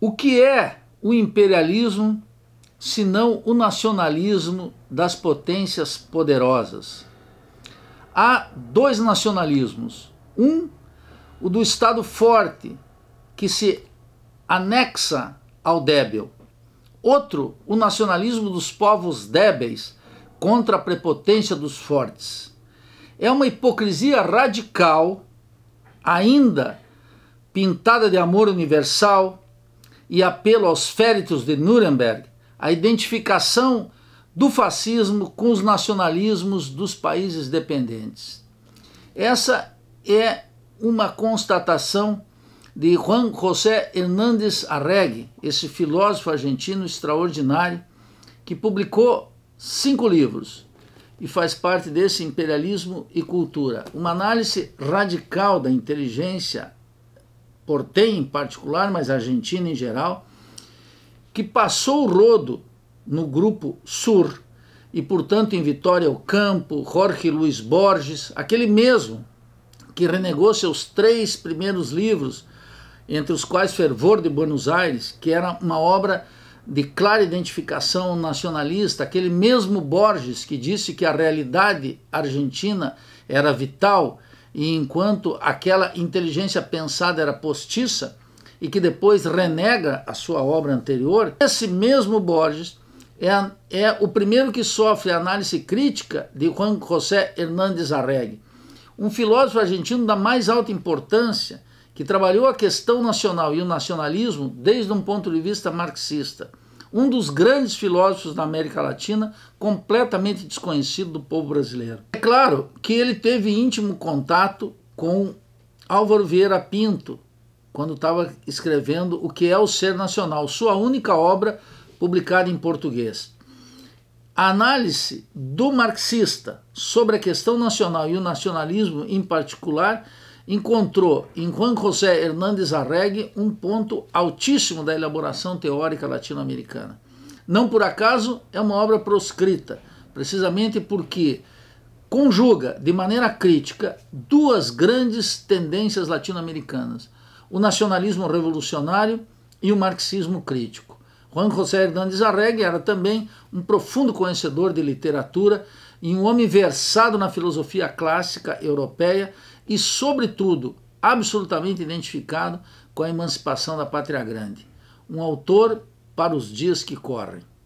O que é o imperialismo se não o nacionalismo das potências poderosas? Há dois nacionalismos. Um, o do Estado forte, que se anexa ao débil. Outro, o nacionalismo dos povos débeis, contra a prepotência dos fortes. É uma hipocrisia radical, ainda pintada de amor universal e apelo aos féritos de Nuremberg, a identificação do fascismo com os nacionalismos dos países dependentes. Essa é uma constatação de Juan José Hernández Arregui, esse filósofo argentino extraordinário, que publicou cinco livros e faz parte desse imperialismo e cultura. Uma análise radical da inteligência portenha em particular, mas argentina em geral, que passou o rodo no grupo Sur e, portanto, em Vitória Ocampo, Jorge Luiz Borges, aquele mesmo que renegou seus três primeiros livros, entre os quais Fervor de Buenos Aires, que era uma obra de clara identificação nacionalista, aquele mesmo Borges que disse que a realidade argentina era vital e enquanto aquela inteligência pensada era postiça e que depois renega a sua obra anterior, esse mesmo Borges é, é o primeiro que sofre a análise crítica de Juan José Hernández Arregui, um filósofo argentino da mais alta importância que trabalhou a questão nacional e o nacionalismo desde um ponto de vista marxista. Um dos grandes filósofos da América Latina, completamente desconhecido do povo brasileiro. É claro que ele teve íntimo contato com Álvaro Vieira Pinto, quando estava escrevendo O que é o Ser Nacional, sua única obra publicada em português. A análise do marxista sobre a questão nacional e o nacionalismo em particular encontrou em Juan José Hernández Arregui um ponto altíssimo da elaboração teórica latino-americana. Não por acaso é uma obra proscrita, precisamente porque conjuga de maneira crítica duas grandes tendências latino-americanas: o nacionalismo revolucionário e o marxismo crítico. Juan José Hernandes Arregui era também um profundo conhecedor de literatura e um homem versado na filosofia clássica europeia e, sobretudo, absolutamente identificado com a emancipação da pátria grande. Um autor para os dias que correm.